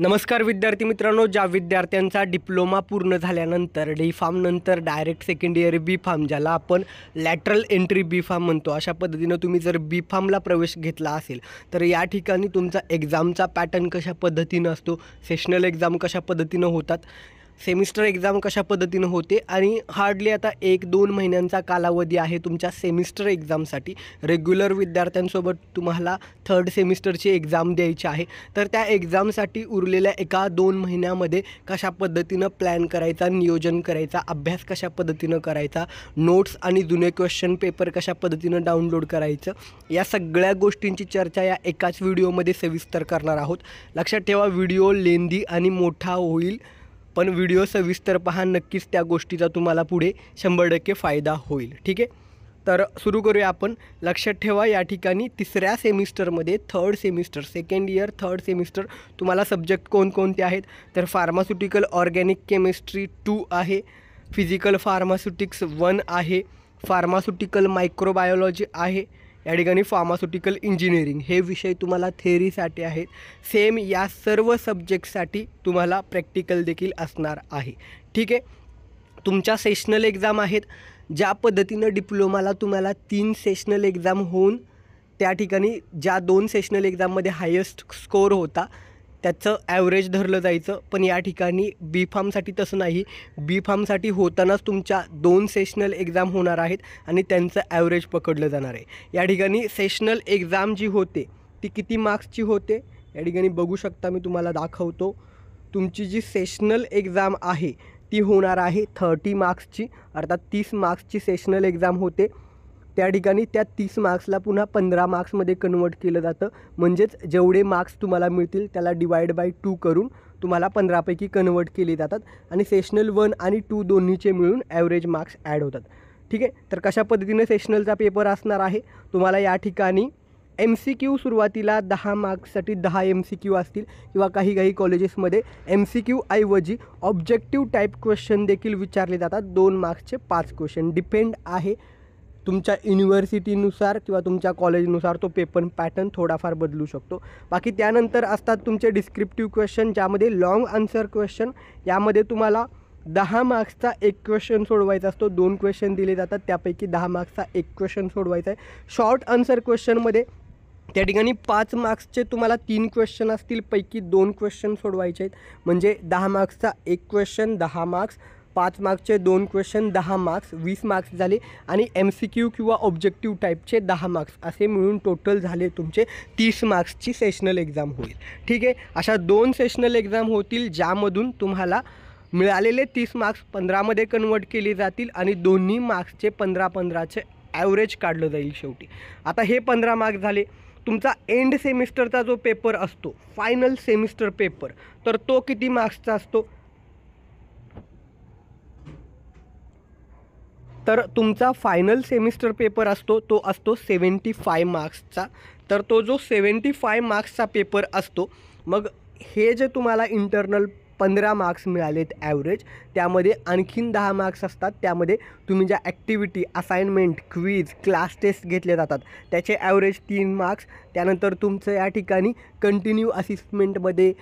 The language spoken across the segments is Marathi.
नमस्कार विद्यार्थी मित्रांनो ज्या विद्यार्थ्यांचा डिप्लोमा पूर्ण झाल्यानंतर डी फार्म नंतर direct second year B pharm ज्याला आपण लॅटरल एंट्री बी फार्म म्हणतो अशा पद्धतीनं तुम्ही जर बी फार्मला प्रवेश घेतला असेल तर या ठिकाणी तुमचा एक्झामचा पॅटर्न कशा पद्धतीनं असतो सेशनल एक्झाम कशा पद्धतीनं होतात सेमिस्टर एक्झाम कशा पद्धतीनं होते आणि हार्डली आता एक दोन महिन्यांचा कालावधी आहे तुमच्या सेमिस्टर एक्झामसाठी रेग्युलर विद्यार्थ्यांसोबत तुम्हाला थर्ड सेमिस्टरची एक्झाम द्यायची आहे तर त्या एक्झामसाठी उरलेल्या एका दोन महिन्यामध्ये कशा पद्धतीनं प्लॅन करायचा नियोजन करायचा अभ्यास कशा पद्धतीनं करायचा नोट्स आणि जुने क्वेश्चन पेपर कशा पद्धतीनं डाउनलोड करायचं या सगळ्या गोष्टींची चर्चा या एकाच व्हिडिओमध्ये सविस्तर करणार आहोत लक्षात ठेवा व्हिडिओ लेंदी आणि मोठा होईल पण व्हिडिओ सविस्तर पहा नक्कीच त्या गोष्टीचा तुम्हाला पुढे शंभर टक्के फायदा होईल ठीक आहे तर सुरू करूया आपण लक्षात ठेवा या ठिकाणी तिसऱ्या सेमिस्टरमध्ये third semester second year third semester तुम्हाला सब्जेक्ट कोणकोणते आहेत तर फार्मास्युटिकल ऑर्गॅनिक केमिस्ट्री टू आहे फिजिकल फार्मास्युटिक्स वन आहे फार्मास्युटिकल मायक्रोबायोलॉजी आहे या ठिकाणी फार्मास्युटिकल इंजिनिअरिंग हे विषय तुम्हाला थेअरीसाठी आहेत सेम या सर्व सब्जेक्टसाठी तुम्हाला प्रॅक्टिकल देखील असणार आहे ठीक आहे तुमच्या सेशनल एक्झाम आहेत ज्या पद्धतीनं डिप्लोमाला तुम्हाला तीन सेशनल एक्झाम होऊन त्या ठिकाणी ज्या दोन सेशनल एक्झाममध्ये हायेस्ट स्कोअर होता त्याचं ॲव्हरेज धरलं जायचं पण या ठिकाणी बी फार्मसाठी तसं नाही बी फार्मसाठी होतानाच तुमच्या दोन सेशनल एक्झाम होणार आहेत आणि त्यांचं ॲव्हरेज पकडलं जाणार आहे या ठिकाणी सेशनल एक्झाम जी होते ती किती मार्क्सची होते या ठिकाणी बघू शकता मी तुम्हाला दाखवतो तुमची जी सेशनल एक्झाम आहे ती होणार आहे थर्टी मार्क्सची अर्थात तीस मार्क्सची सेशनल एक्झाम होते त्या ठिकाणी त्या तीस मार्क्सला पुन्हा पंधरा मार्क्समध्ये कन्वर्ट केलं जातं म्हणजेच जेवढे मार्क्स तुम्हाला मिळतील त्याला डिवाईड बाय टू करून तुम्हाला पंधरापैकी कन्वर्ट केले जातात आणि सेशनल वन आणि टू दोन्हीचे मिळून ॲव्हरेज मार्क्स ॲड होतात ठीक आहे तर कशा पद्धतीने सेशनलचा पेपर असणार आहे तुम्हाला या ठिकाणी एम सी क्यू सुरुवातीला दहा मार्क्ससाठी दहा एम सी क्यू असतील किंवा काही काही कॉलेजेसमध्ये एम सी क्यू ऐवजी ऑब्जेक्टिव्ह टाईप क्वेश्चन देखील विचारले जातात दोन मार्क्सचे पाच क्वेश्चन डिपेंड आहे तुमच्या युनिव्हर्सिटीनुसार किंवा तुमच्या कॉलेजनुसार तो पेपर पॅटर्न थोडाफार बदलू शकतो बाकी त्यानंतर असतात तुमचे डिस्क्रिप्टिव्ह क्वेश्चन ज्यामध्ये लॉंग आन्सर क्वेश्चन यामध्ये तुम्हाला दहा मार्क्सचा एक क्वेश्चन सोडवायचा असतो दोन क्वेश्चन दिले जातात त्यापैकी दहा मार्क्सचा एक क्वेश्चन सोडवायचा आहे शॉर्ट आन्सर क्वेश्चनमध्ये त्या ठिकाणी पाच मार्क्सचे तुम्हाला तीन क्वेश्चन असतील पैकी दोन क्वेश्चन सोडवायचे आहेत म्हणजे दहा मार्क्सचा एक क्वेश्चन दहा मार्क्स पाच मार्क्सचे दोन क्वेश्चन दहा मार्क्स वीस मार्क्स झाले आणि एम सी क्यू किंवा ऑब्जेक्टिव्ह टाईपचे दहा मार्क्स असे मिळून टोटल झाले तुमचे तीस मार्क्सची सेशनल एक्झाम होईल ठीक आहे अशा दोन सेशनल एक्झाम होतील ज्यामधून तुम्हाला मिळालेले तीस मार्क्स पंधरामध्ये कन्वर्ट केले जातील आणि दोन्ही मार्क्सचे पंधरा पंधराचे ॲव्हरेज काढलं जाईल शेवटी आता हे पंधरा मार्क्स झाले तुमचा एंड सेमिस्टरचा जो पेपर असतो फायनल सेमिस्टर पेपर तर तो किती मार्क्सचा असतो तर तुमचा फायनल सेमिस्टर पेपर असतो तो असतो सेवन्टी फाय मार्क्सचा तर तो जो सेवन्टी फाय मार्क्सचा पेपर असतो मग हे जे तुम्हाला इंटरनल पंधरा मार्क्स मिळालेत ॲव्हरेज त्यामध्ये आणखीन दहा मार्क्स असतात त्यामध्ये तुम्ही ज्या activity assignment quiz class test घेतले जातात त्याचे ॲव्हरेज तीन मार्क्स त्यानंतर तुमचं या ठिकाणी कंटिन्यू असिस्मेंटमध्ये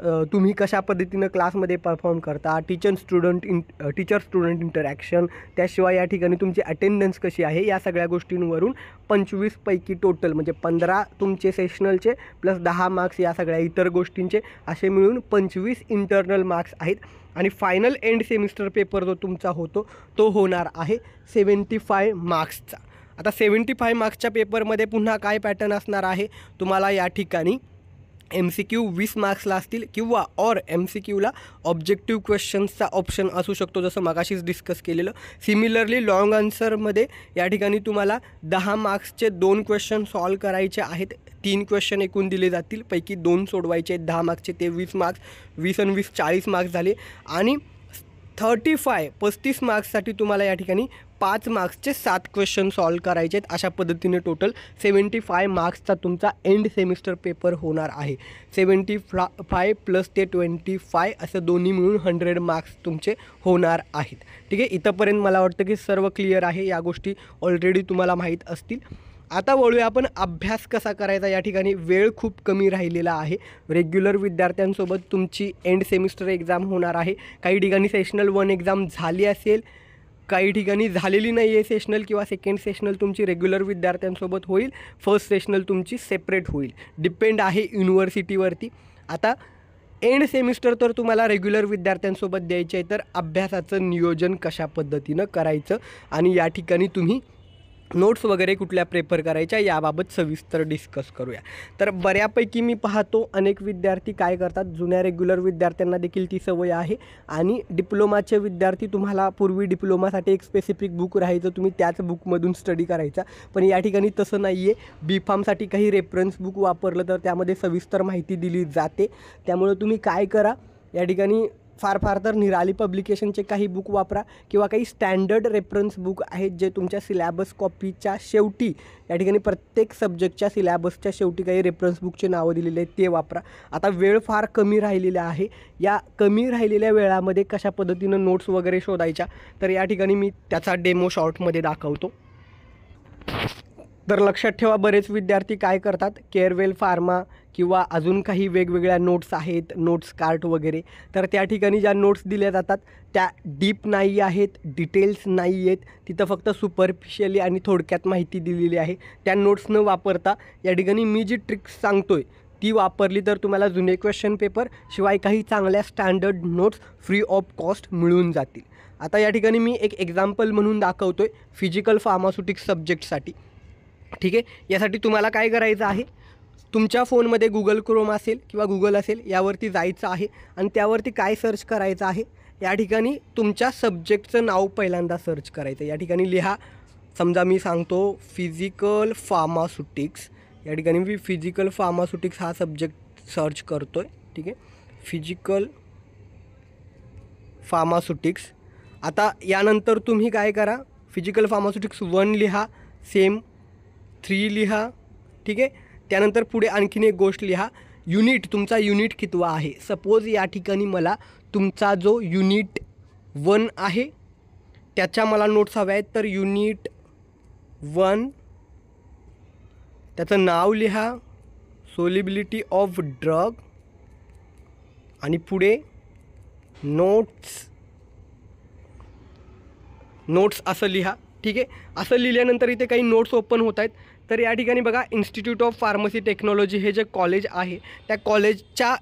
तुम्ही कशा पद्धतीनं क्लासमध्ये परफॉर्म करता टीचर स्टुडंट इं टीचर स्टुडंट इंटरॅक्शन त्याशिवाय या ठिकाणी तुमची अटेंडन्स कशी आहे या सगळ्या गोष्टींवरून पंचवीसपैकी टोटल म्हणजे पंधरा तुमचे सेशनलचे प्लस दहा मार्क्स या सगळ्या इतर गोष्टींचे असे मिळून पंचवीस इंटरनल मार्क्स आहेत आणि फायनल एंड सेमिस्टर पेपर जो तुमचा होतो तो होणार आहे सेवन्टी फाय मार्क्सचा आता सेवन्टी फाय मार्क्सच्या पेपरमध्ये पुन्हा काय पॅटर्न असणार आहे तुम्हाला या ठिकाणी एम सी क्यू वीस मार्क्सला असतील किंवा ऑर एम सी क्यूला ऑब्जेक्टिव्ह क्वेश्चन्सचा ऑप्शन असू शकतो जसं मगाशीच डिस्कस केलेलं सिमिलरली लाँग आन्सरमध्ये या ठिकाणी तुम्हाला दहा मार्क्सचे दोन क्वेश्चन सॉल्व करायचे आहेत तीन क्वेश्चन एकूण दिले जातील पैकी दोन सोडवायचे आहेत दहा मार्क्सचे ते वीस मार्क्स वीस आणि वीस चाळीस मार्क्स झाले आणि थर्टी फाय पस्तीस मार्क्ससाठी तुम्हाला या ठिकाणी पाच मार्क्सचे सात क्वेश्चन सॉल्व करायचे आहेत अशा पद्धतीने टोटल सेवन्टी फाय मार्क्सचा तुमचा एंड सेमिस्टर पेपर होणार आहे सेवन्टी फ्ला फाय प्लस ते ट्वेंटी फाय असं दोन्ही मिळून हंड्रेड मार्क्स तुमचे होणार आहेत ठीक आहे इथंपर्यंत मला वाटतं की सर्व क्लिअर आहे या गोष्टी ऑलरेडी तुम्हाला माहीत असतील आता वळूया आपण अभ्यास कसा करायचा या ठिकाणी वेळ खूप कमी राहिलेला आहे रेग्युलर विद्यार्थ्यांसोबत तुमची एंड सेमिस्टर एक्झाम होणार आहे काही ठिकाणी सेशनल वन एक्झाम झाली असेल काही ठिकाणी झालेली नाही आहे सेशनल किंवा सेकंड सेशनल तुमची रेग्युलर विद्यार्थ्यांसोबत होईल फर्स्ट सेशनल तुमची सेपरेट होईल डिपेंड आहे युनिव्हर्सिटीवरती आता एंड सेमिस्टर तर तुम्हाला रेग्युलर विद्यार्थ्यांसोबत द्यायचे आहे तर अभ्यासाचं नियोजन कशा पद्धतीनं करायचं आणि या ठिकाणी तुम्ही नोट्स वगैरे कुठल्या प्रेफर करायच्या याबाबत सविस्तर डिस्कस करूया तर बऱ्यापैकी मी पाहतो अनेक विद्यार्थी काय करतात जुन्या रेग्युलर विद्यार्थ्यांना देखील ती सवय आहे आणि डिप्लोमाचे विद्यार्थी तुम्हाला पूर्वी डिप्लोमासाठी एक स्पेसिफिक बुक राहायचं तुम्ही त्याच बुकमधून स्टडी करायचा पण या ठिकाणी तसं नाही आहे बी फार्मसाठी काही रेफरन्स बुक वापरलं तर त्यामध्ये सविस्तर माहिती दिली जाते त्यामुळं तुम्ही काय करा या ठिकाणी फार फार तर निराली पब्लिकेशनचे काही बुक वापरा किंवा काही स्टँडर्ड रेफरन्स बुक आहेत जे तुमच्या सिलॅबस कॉपीच्या शेवटी या ठिकाणी प्रत्येक सब्जेक्टच्या सिलॅबसच्या शेवटी काही रेफरन्स बुकचे नावं दिलेले आहेत ते वापरा आता वेळ फार कमी राहिलेला आहे या कमी राहिलेल्या वेळामध्ये कशा पद्धतीनं नोट्स वगैरे शोधायच्या तर या ठिकाणी मी त्याचा डेमो शॉर्टमध्ये दाखवतो तर लक्षात ठेवा बरेच विद्यार्थी काय करतात केअरवेल फार्मा किंवा अजून काही वेगवेगळ्या नोट्स आहेत नोट्स कार्ट वगैरे तर त्या ठिकाणी ज्या नोट्स दिल्या जातात त्या डीप नाही आहेत डिटेल्स नाही आहेत तिथं फक्त सुपरफिशियली आणि थोडक्यात माहिती दिलेली आहे त्या नोट्स न वापरता या ठिकाणी मी जी ट्रिक्स सांगतो आहे ती वापरली तर तुम्हाला जुने क्वेश्चन पेपर शिवाय काही चांगल्या standard notes free of cost मिळून जातील आता या ठिकाणी मी एक एक्झाम्पल म्हणून दाखवतो आहे फिजिकल फार्मास्युटिक्स सब्जेक्टसाठी ठीक आहे यासाठी तुम्हाला काय करायचं आहे तुमच्या फोनमध्ये गुगल क्रोम असेल किंवा गुगल असेल यावरती जायचं आहे आणि त्यावरती काय सर्च करायचं आहे या ठिकाणी तुमच्या सब्जेक्टचं नाव पहिल्यांदा सर्च करायचं या ठिकाणी लिहा समजा मी सांगतो फिजिकल फार्मास्युटिक्स या ठिकाणी मी फिजिकल फार्मास्युटिक्स हा सब्जेक्ट सर्च करतो आहे ठीक आहे फिजिकल फार्मास्युटिक्स आता यानंतर तुम्ही काय करा फिजिकल फार्मास्युटिक्स वन लिहा सेम थ्री लिहा ठीक आहे त्यानंतर पुढे आणखीन एक गोष्ट लिहा युनिट तुमचा युनिट कितवा आहे सपोज या ठिकाणी मला तुमचा जो युनिट वन आहे त्याच्या मला नोट्स हव्या आहेत तर युनिट वन त्याचं नाव लिहा सोलिबिलिटी ऑफ ड्रग आणि पुढे नोट्स नोट्स असं लिहा ठीक आहे असं लिहिल्यानंतर इथे काही नोट्स ओपन होत आहेत तर या ठिकाणी बघा इन्स्टिट्यूट ऑफ फार्मसी टेक्नॉलॉजी हे जे कॉलेज आहे त्या कॉलेजच्या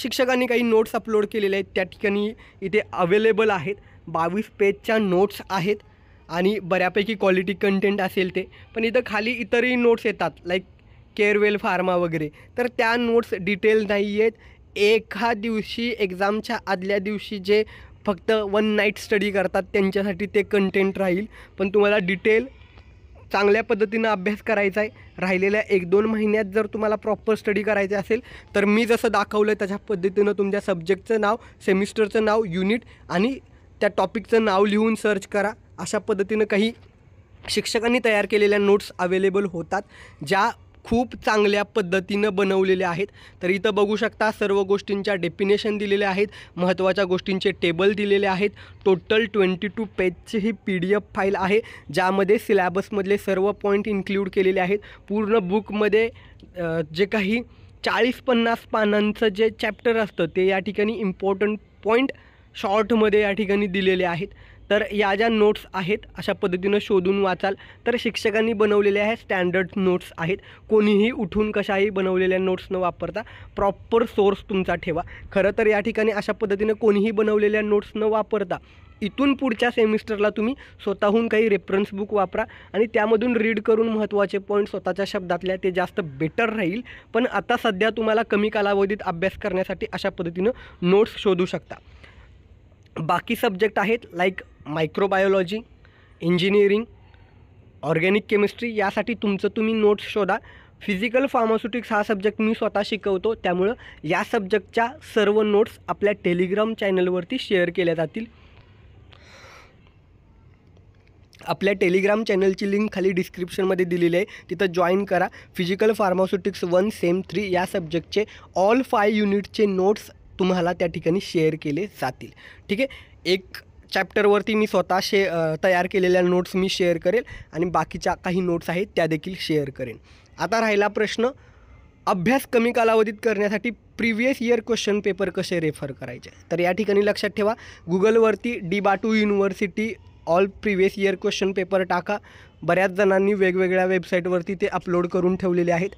शिक्षकांनी काही नोट्स अपलोड केलेले आहेत त्या ठिकाणी इथे अवेलेबल आहेत बावीस पेजच्या नोट्स आहेत आणि बऱ्यापैकी क्वालिटी कंटेंट असेल ते पण इथं खाली इतरही नोट्स येतात लाईक केअरवेल फार्मा वगैरे तर त्या नोट्स डिटेल नाही आहेत एका दिवशी एक्झामच्या आदल्या दिवशी जे फक्त वन नाईट स्टडी करतात त्यांच्यासाठी ते कंटेंट राहील पण तुम्हाला डिटेल चांगल्या पद्धतीनं अभ्यास करायचा आहे राहिलेल्या एक दोन महिन्यात जर तुम्हाला प्रॉपर स्टडी करायचं असेल तर मी जसं दाखवलं त्याच्या पद्धतीनं तुमच्या सब्जेक्टचं नाव सेमिस्टरचं नाव युनिट आणि त्या टॉपिकचं नाव लिहून सर्च करा अशा पद्धतीनं काही शिक्षकांनी तयार केलेल्या नोट्स अवेलेबल होतात ज्या खूप चांगल्या पद्धतीनं बनवलेले आहेत तर इथं बघू शकता सर्व गोष्टींच्या डेफिनेशन दिलेल्या आहेत महत्त्वाच्या गोष्टींचे टेबल दिलेले आहेत टोटल ट्वेंटी टू पेजची ही पी डी एफ फाईल आहे ज्यामध्ये सिलॅबसमधले सर्व पॉईंट इन्क्ल्यूड केलेले आहेत पूर्ण बुकमध्ये जे काही चाळीस पन्नास पानांचं जे चॅप्टर असतं ते या ठिकाणी इम्पॉर्टंट पॉईंट शॉर्टमध्ये या ठिकाणी दिलेले आहेत तर या ज्या नोट्स आहेत अशा पद्धतीनं शोधून वाचाल तर शिक्षकांनी बनवलेल्या ह्या स्टँडर्ड नोट्स आहेत कोणीही उठून कशाही बनवलेल्या नोट्स न वापरता प्रॉपर सोर्स तुमचा ठेवा खरं तर या ठिकाणी अशा पद्धतीनं कोणीही बनवलेल्या नोट्स न वापरता इथून पुढच्या सेमिस्टरला तुम्ही स्वतःहून काही रेफरन्स बुक वापरा आणि त्यामधून रीड करून महत्त्वाचे पॉईंट स्वतःच्या शब्दातल्या ते जास्त बेटर राहील पण आता सध्या तुम्हाला कमी कालावधीत अभ्यास करण्यासाठी अशा पद्धतीनं नोट्स शोधू शकता बाकी सब्जेक्ट आहेत like microbiology engineering organic chemistry यासाठी तुमचं तुम्ही नोट्स शोधा फिजिकल फार्मास्युटिक्स हा सब्जेक्ट मी स्वतः शिकवतो त्यामुळं या सब्जेक्टच्या सर्व नोट्स आपल्या टेलिग्राम चॅनलवरती शेअर केल्या जातील आपल्या टेलिग्राम चॅनलची लिंक खाली डिस्क्रिप्शनमध्ये दिलेली आहे तिथं जॉईन करा physical pharmaceutics one sem three या सब्जेक्टचे ऑल फाय युनिटचे नोट्स तुम्हाला त्या ठिकाणी शेअर केले जातील ठीक आहे एक चॅप्टरवरती मी स्वतः शे तयार केलेल्या नोट्स मी शेअर करेल आणि बाकीच्या काही नोट्स आहेत त्या देखील शेअर करेन आता राहिला प्रश्न अभ्यास कमी कालावधीत करण्यासाठी प्रिव्हियस इयर क्वेश्चन पेपर कसे रेफर करायचे तर या ठिकाणी लक्षात ठेवा गुगलवरती D BATU university all previous year question paper टाका बऱ्याच जणांनी वेगवेगळ्या वेबसाईटवरती ते अपलोड करून ठेवलेले आहेत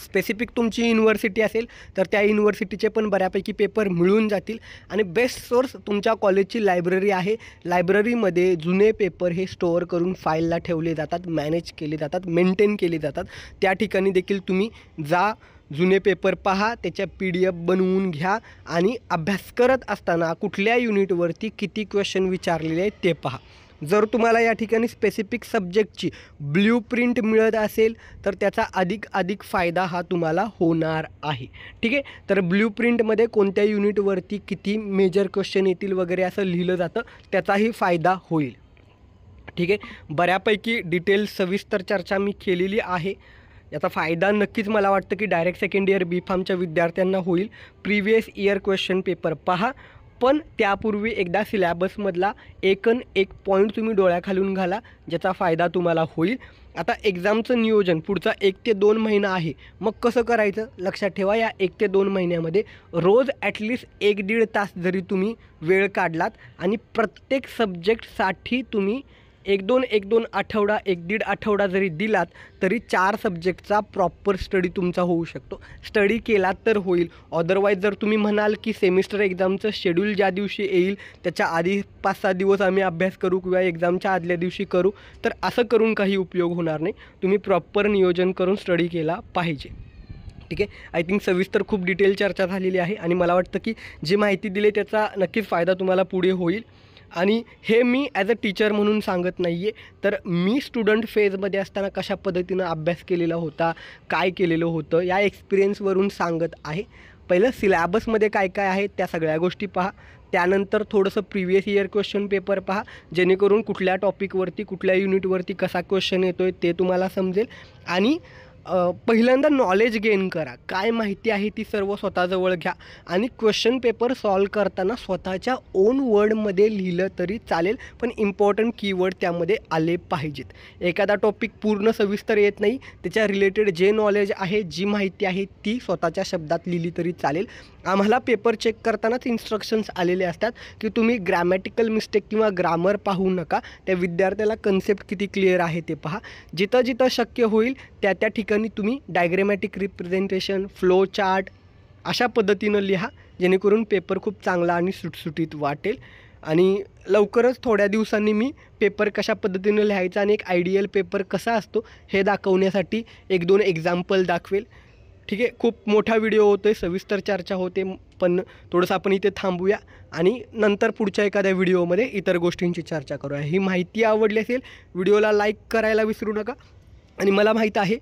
स्पेसिफिक तुमची युनिव्हर्सिटी असेल तर त्या युनिव्हर्सिटीचे पण बऱ्यापैकी पेपर मिळून जातील आणि बेस्ट सोर्स तुमच्या कॉलेजची लायब्ररी आहे लायब्ररीमध्ये जुने पेपर हे स्टोअर करून फाईलला ठेवले जातात मॅनेज केले जातात मेंटेन केले जातात त्या ठिकाणी देखील तुम्ही जा जुने पेपर पहा त्याच्या पी डी एफ बनवून घ्या आणि अभ्यास करत असताना कुठल्या युनिटवरती किती क्वेश्चन विचारलेले आहेत ते पहा जर तुम्हाला या ठिकाणी स्पेसिफिक सब्जेक्टची ब्ल्यू प्रिंट मिळत असेल तर त्याचा अधिक अधिक फायदा हा तुम्हाला होणार आहे ठीक आहे तर ब्ल्यू प्रिंटमध्ये कोणत्या युनिटवरती किती मेजर क्वेश्चन येतील वगैरे असं लिहिलं जातं त्याचाही फायदा होईल ठीक आहे बऱ्यापैकी डिटेल सविस्तर चर्चा मी केलेली आहे याचा फायदा नक्कीच मला वाटतं की डायरेक्ट सेकंड इयर बी फार्मच्या विद्यार्थ्यांना होईल प्रिव्हियस इयर क्वेश्चन पेपर पहा पण त्यापूर्वी एकदा सिलॅबसमधला एकन एक पॉईंट तुम्ही डोळ्याखालून घाला ज्याचा फायदा तुम्हाला होईल आता एक्झामचं नियोजन पुढचा एक ते दोन महिना आहे मग कसं करायचं लक्षात ठेवा या एक ते दोन महिन्यामध्ये रोज ॲटलिस्ट एक दीड तास जरी तुम्ही वेळ काढलात आणि प्रत्येक सब्जेक्टसाठी तुम्ही एक दोन एक दोन आठवडा एक दीड आठवडा जरी दिलात तरी चार सब्जेक्टचा प्रॉपर स्टडी तुमचा होऊ शकतो स्टडी केलात तर होईल अदरवाईज जर तुम्ही म्हणाल की सेमिस्टर एक्झामचं शेड्यूल ज्या दिवशी येईल त्याच्या आधी पाच सहा दिवस आम्ही अभ्यास करू किंवा एक्झामच्या आदल्या दिवशी करू तर असं करून काही उपयोग होणार नाही तुम्ही प्रॉपर नियोजन करून स्टडी केला पाहिजे ठीक आहे आय थिंक सविस्तर खूप डिटेल चर्चा झालेली आहे आणि मला वाटतं की जी माहिती दिली त्याचा नक्कीच फायदा तुम्हाला पुढे होईल आणि हे मी ॲज अ टीचर म्हणून सांगत नाही आहे तर मी स्टुडंट फेजमध्ये असताना कशा पद्धतीनं अभ्यास केलेला होता काय केलेलं होतं या एक्सपिरियन्सवरून सांगत आहे पहिलं सिलॅबसमध्ये काय काय आहे त्या सगळ्या गोष्टी पहा त्यानंतर थोडंसं प्रिव्हियस इयर क्वेश्चन पेपर पहा जेणेकरून कुठल्या टॉपिकवरती कुठल्या युनिटवरती कसा क्वेश्चन येतो आहे ते तुम्हाला समजेल आणि पहिल्यांदा नॉलेज गेन करा काय माहिती आहे ती सर्व स्वतःजवळ घ्या आणि क्वेश्चन पेपर सॉल्व करताना स्वतःच्या ओन वर्डमध्ये लिहिलं तरी चालेल पण इम्पॉर्टंट कीवर्ड त्यामध्ये आले पाहिजेत एखादा टॉपिक पूर्ण सविस्तर येत नाही त्याच्या रिलेटेड जे नॉलेज आहे जी माहिती आहे ती स्वतःच्या शब्दात लिहिली तरी चालेल आम्हाला पेपर चेक करतानाच इन्स्ट्रक्शन्स आलेले असतात की तुम्ही ग्रॅमॅटिकल मिस्टेक किंवा ग्रामर पाहू नका त्या विद्यार्थ्याला कन्सेप्ट किती क्लिअर आहे ते पहा जिथं जिथं शक्य होईल त्या त्या ठिकाणी तुम्ही डायग्रॅमॅटिक रिप्रेझेंटेशन फ्लो चार्ट अशा पद्धतीनं लिहा जेणेकरून पेपर खूप चांगला आणि सुटसुटीत वाटेल आणि लवकरच थोड्या दिवसांनी मी पेपर कशा पद्धतीनं लिहायचा आणि एक आयडियल पेपर कसा असतो हे दाखवण्यासाठी एक दोन एक्झाम्पल दाखवेल ठीक आहे खूप मोठा व्हिडिओ होतो आहे सविस्तर चर्चा होते पण थोडंसं आपण इथे थांबूया आणि नंतर पुढच्या एखाद्या व्हिडिओमध्ये इतर गोष्टींची चर्चा करूया ही माहिती आवडली असेल व्हिडिओला लाईक करायला विसरू नका आणि मला माहीत आहे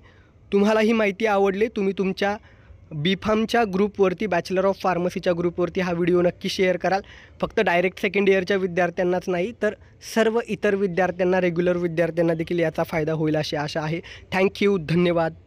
तुम्हाला ही माहिती आवडली तुम्ही तुमच्या बी फार्मच्या ग्रुपवरती बॅचलर ऑफ फार्मसीच्या ग्रुपवरती हा व्हिडिओ नक्की शेअर कराल फक्त डायरेक्ट सेकंड इयरच्या विद्यार्थ्यांनाच नाही तर सर्व इतर विद्यार्थ्यांना रेग्युलर विद्यार्थ्यांना देखील याचा फायदा होईल अशी आशा आहे थँक्यू धन्यवाद